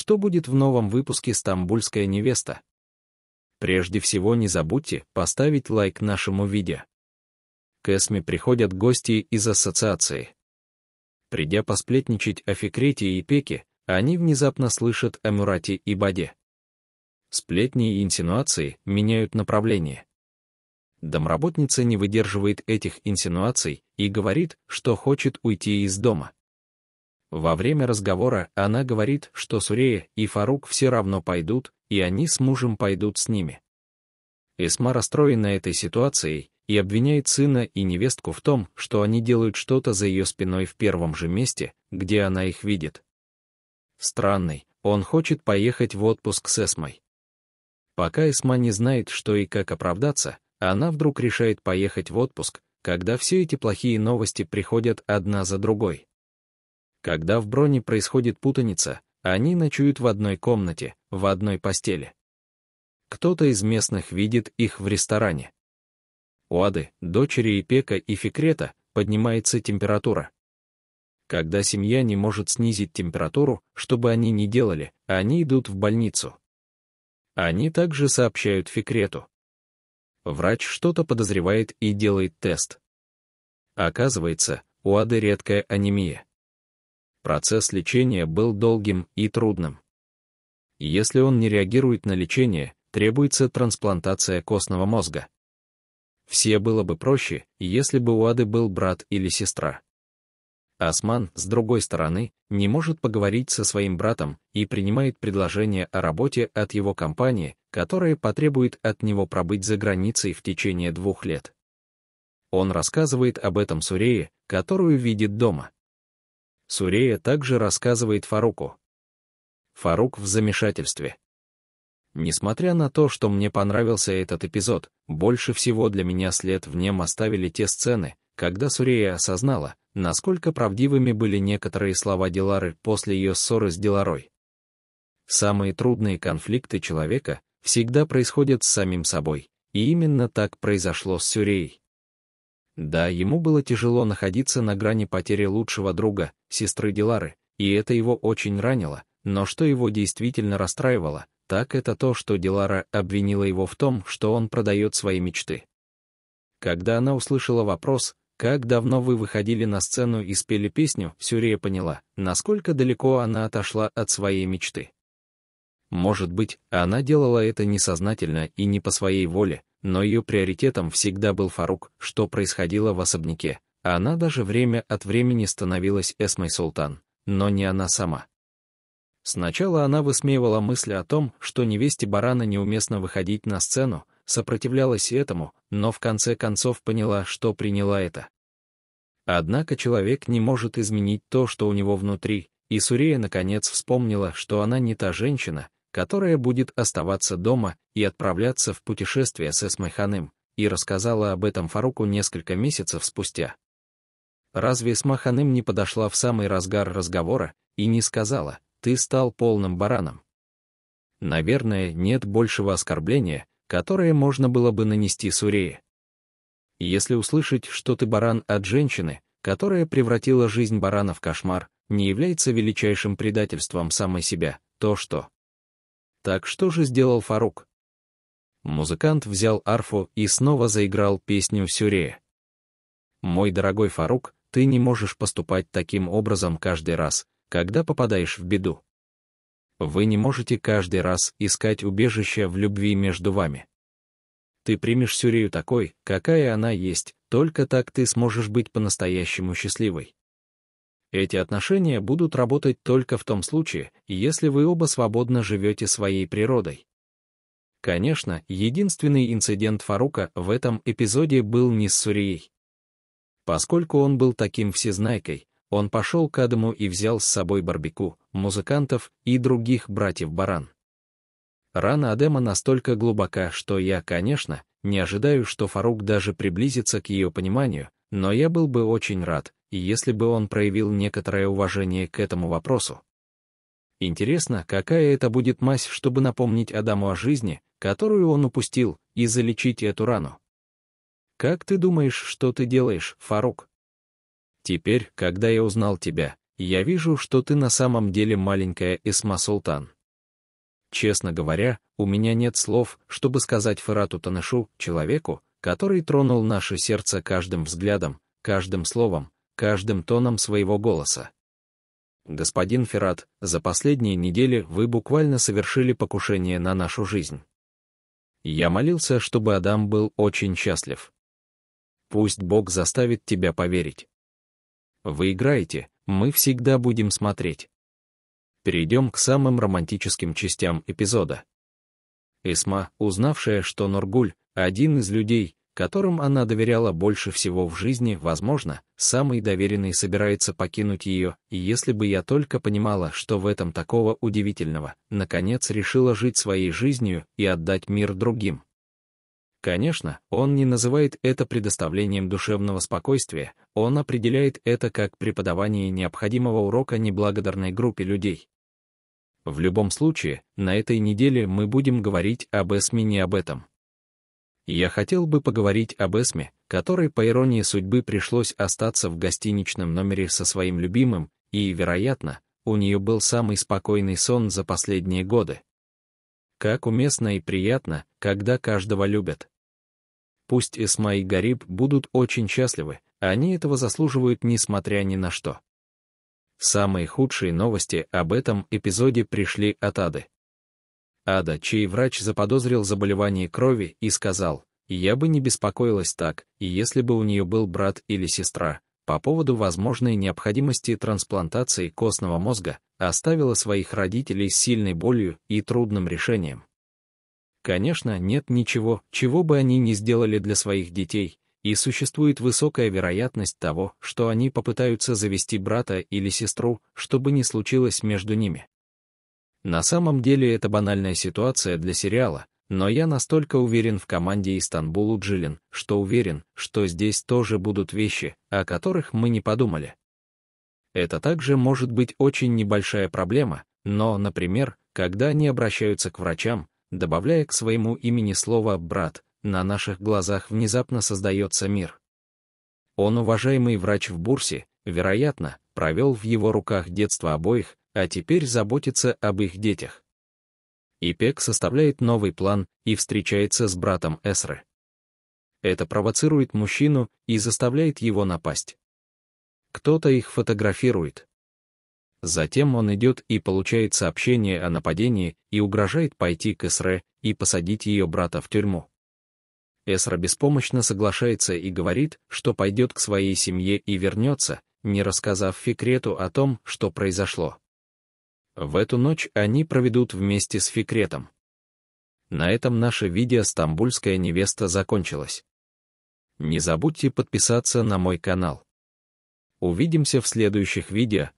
что будет в новом выпуске «Стамбульская невеста». Прежде всего не забудьте поставить лайк нашему видео. К Эсме приходят гости из ассоциации. Придя посплетничать о Фикрете и Пеке, они внезапно слышат о Мурате и Баде. Сплетни и инсинуации меняют направление. Домработница не выдерживает этих инсинуаций и говорит, что хочет уйти из дома. Во время разговора она говорит, что Сурея и Фарук все равно пойдут, и они с мужем пойдут с ними. Эсма расстроена этой ситуацией и обвиняет сына и невестку в том, что они делают что-то за ее спиной в первом же месте, где она их видит. Странный, он хочет поехать в отпуск с Эсмой. Пока Эсма не знает, что и как оправдаться, она вдруг решает поехать в отпуск, когда все эти плохие новости приходят одна за другой. Когда в броне происходит путаница, они ночуют в одной комнате, в одной постели. Кто-то из местных видит их в ресторане. У Ады, дочери Ипека и Фикрета, поднимается температура. Когда семья не может снизить температуру, чтобы они не делали, они идут в больницу. Они также сообщают Фикрету. Врач что-то подозревает и делает тест. Оказывается, у Ады редкая анемия. Процесс лечения был долгим и трудным. Если он не реагирует на лечение, требуется трансплантация костного мозга. Все было бы проще, если бы у Ады был брат или сестра. Осман, с другой стороны, не может поговорить со своим братом и принимает предложение о работе от его компании, которая потребует от него пробыть за границей в течение двух лет. Он рассказывает об этом Сурее, которую видит дома. Сурея также рассказывает Фаруку. Фарук в замешательстве. Несмотря на то, что мне понравился этот эпизод, больше всего для меня след в нем оставили те сцены, когда Сурея осознала, насколько правдивыми были некоторые слова Дилары после ее ссоры с Диларой. Самые трудные конфликты человека всегда происходят с самим собой, и именно так произошло с Сюреей. Да, ему было тяжело находиться на грани потери лучшего друга, сестры Дилары, и это его очень ранило, но что его действительно расстраивало, так это то, что Дилара обвинила его в том, что он продает свои мечты. Когда она услышала вопрос, как давно вы выходили на сцену и спели песню, Сюрия поняла, насколько далеко она отошла от своей мечты. Может быть, она делала это несознательно и не по своей воле, но ее приоритетом всегда был Фарук, что происходило в особняке. а Она даже время от времени становилась Эсмой Султан, но не она сама. Сначала она высмеивала мысли о том, что невесте барана неуместно выходить на сцену, сопротивлялась этому, но в конце концов поняла, что приняла это. Однако человек не может изменить то, что у него внутри, и Сурия наконец вспомнила, что она не та женщина, которая будет оставаться дома и отправляться в путешествие с Эсмаханым, и рассказала об этом Фаруку несколько месяцев спустя. Разве Эсмаханым не подошла в самый разгар разговора и не сказала «ты стал полным бараном»? Наверное, нет большего оскорбления, которое можно было бы нанести Сурее. Если услышать, что ты баран от женщины, которая превратила жизнь барана в кошмар, не является величайшим предательством самой себя, то что? Так что же сделал Фарук? Музыкант взял арфу и снова заиграл песню в Сюре. «Мой дорогой Фарук, ты не можешь поступать таким образом каждый раз, когда попадаешь в беду. Вы не можете каждый раз искать убежище в любви между вами. Ты примешь Сюрею такой, какая она есть, только так ты сможешь быть по-настоящему счастливой. Эти отношения будут работать только в том случае, если вы оба свободно живете своей природой. Конечно, единственный инцидент Фарука в этом эпизоде был не с Сурией. Поскольку он был таким всезнайкой, он пошел к Адаму и взял с собой барбеку, музыкантов и других братьев-баран. Рана Адема настолько глубока, что я, конечно, не ожидаю, что Фарук даже приблизится к ее пониманию, но я был бы очень рад, и если бы он проявил некоторое уважение к этому вопросу. Интересно, какая это будет мазь, чтобы напомнить Адаму о жизни, которую он упустил, и залечить эту рану. Как ты думаешь, что ты делаешь, Фарук? Теперь, когда я узнал тебя, я вижу, что ты на самом деле маленькая Эсма Султан. Честно говоря, у меня нет слов, чтобы сказать Фарату Танышу, человеку, который тронул наше сердце каждым взглядом, каждым словом, каждым тоном своего голоса. «Господин Ферат, за последние недели вы буквально совершили покушение на нашу жизнь. Я молился, чтобы Адам был очень счастлив. Пусть Бог заставит тебя поверить. Вы играете, мы всегда будем смотреть. Перейдем к самым романтическим частям эпизода. Исма, узнавшая, что Норгуль — один из людей, которым она доверяла больше всего в жизни, возможно, самый доверенный собирается покинуть ее, и если бы я только понимала, что в этом такого удивительного, наконец решила жить своей жизнью и отдать мир другим. Конечно, он не называет это предоставлением душевного спокойствия, он определяет это как преподавание необходимого урока неблагодарной группе людей. В любом случае, на этой неделе мы будем говорить об Эсмине об этом. Я хотел бы поговорить об Эсме, которой, по иронии судьбы, пришлось остаться в гостиничном номере со своим любимым, и, вероятно, у нее был самый спокойный сон за последние годы. Как уместно и приятно, когда каждого любят. Пусть Эсма и Гариб будут очень счастливы, они этого заслуживают несмотря ни на что. Самые худшие новости об этом эпизоде пришли от Ады. Ада, чей врач заподозрил заболевание крови, и сказал, «Я бы не беспокоилась так, если бы у нее был брат или сестра». По поводу возможной необходимости трансплантации костного мозга оставила своих родителей с сильной болью и трудным решением. Конечно, нет ничего, чего бы они не сделали для своих детей, и существует высокая вероятность того, что они попытаются завести брата или сестру, чтобы не случилось между ними. На самом деле это банальная ситуация для сериала, но я настолько уверен в команде Истанбулу Джилин, что уверен, что здесь тоже будут вещи, о которых мы не подумали. Это также может быть очень небольшая проблема, но, например, когда они обращаются к врачам, добавляя к своему имени слово «брат», на наших глазах внезапно создается мир. Он уважаемый врач в Бурсе, вероятно, провел в его руках детство обоих, а теперь заботиться об их детях. Ипек составляет новый план и встречается с братом Эсры. Это провоцирует мужчину и заставляет его напасть. Кто-то их фотографирует. Затем он идет и получает сообщение о нападении и угрожает пойти к Эсре и посадить ее брата в тюрьму. Эсра беспомощно соглашается и говорит, что пойдет к своей семье и вернется, не рассказав Фикрету о том, что произошло. В эту ночь они проведут вместе с Фикретом. На этом наше видео «Стамбульская невеста» закончилось. Не забудьте подписаться на мой канал. Увидимся в следующих видео.